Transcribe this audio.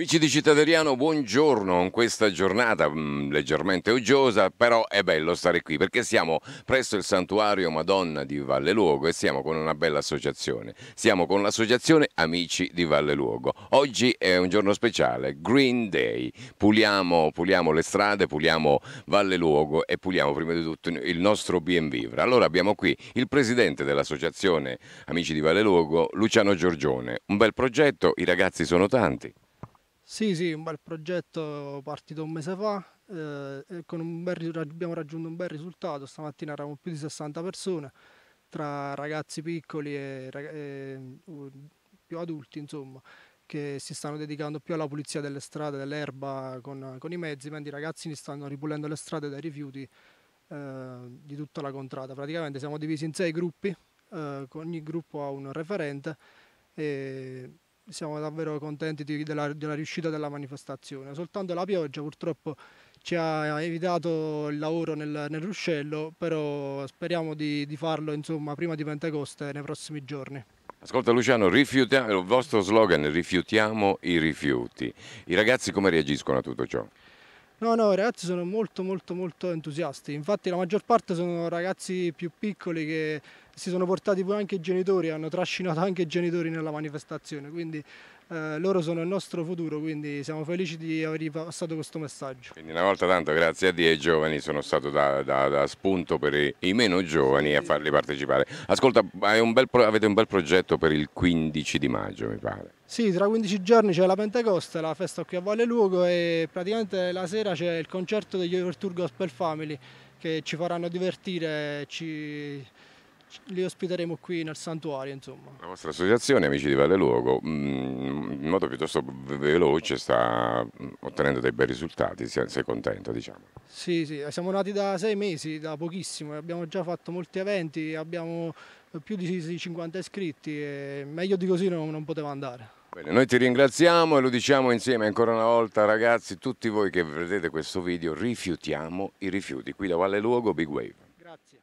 Amici di Cittaderiano, buongiorno in questa giornata mh, mm, leggermente uggiosa, però è bello stare qui perché siamo presso il santuario Madonna di Valle Luogo e siamo con una bella associazione. Siamo con l'associazione Amici di Valle Luogo. Oggi è un giorno speciale, Green Day. Puliamo, puliamo le strade, puliamo Valle Luogo e puliamo prima di tutto il nostro bien vivre. Allora abbiamo qui il presidente dell'associazione Amici di Valle Luogo, Luciano Giorgione. Un bel progetto, i ragazzi sono tanti. Sì, sì, un bel progetto partito un mese fa, eh, con un bel, abbiamo raggiunto un bel risultato, stamattina eravamo più di 60 persone, tra ragazzi piccoli e, e mm, più adulti, insomma, che si stanno dedicando più alla pulizia delle strade, dell'erba con, con, i mezzi, mentre i ragazzi stanno ripulendo le strade dai rifiuti eh, di tutta la contrada. Praticamente siamo divisi in sei gruppi, eh, ogni gruppo ha un referente. E siamo davvero contenti di, della, della riuscita della manifestazione. Soltanto la pioggia purtroppo ci ha evitato il lavoro nel, nel ruscello, però speriamo di, di farlo insomma, prima di Pentecoste nei prossimi giorni. Ascolta Luciano, il vostro slogan è rifiutiamo i rifiuti. I ragazzi come reagiscono a tutto ciò? No, no, i ragazzi sono molto molto molto entusiasti, infatti la maggior parte sono ragazzi più piccoli che si sono portati poi anche i genitori, hanno trascinato anche i genitori nella manifestazione, quindi eh, loro sono il nostro futuro, quindi siamo felici di aver passato questo messaggio. Quindi una volta tanto grazie a Dio i giovani sono stato da, da, da spunto per i meno giovani sì. a farli partecipare. Ascolta, un bel, avete un bel progetto per il 15 di maggio mi pare. Sì, tra 15 giorni c'è la Pentecoste, la festa qui a Valle Lugo e praticamente la sera c'è il concerto degli Overture Gospel Family che ci faranno divertire, ci, li ospiteremo qui nel santuario. Insomma. La vostra associazione Amici di Valle Lugo mm, in modo piuttosto veloce sta mm, ottenendo dei bei risultati, sei contento diciamo? Sì, sì, siamo nati da sei mesi, da pochissimo, abbiamo già fatto molti eventi, abbiamo più di 50 iscritti e meglio di così non, non poteva andare. Bene, noi ti ringraziamo e lo diciamo insieme ancora una volta ragazzi, tutti voi che vedete questo video, rifiutiamo i rifiuti. Qui da Valle Luogo, Big Wave. Grazie.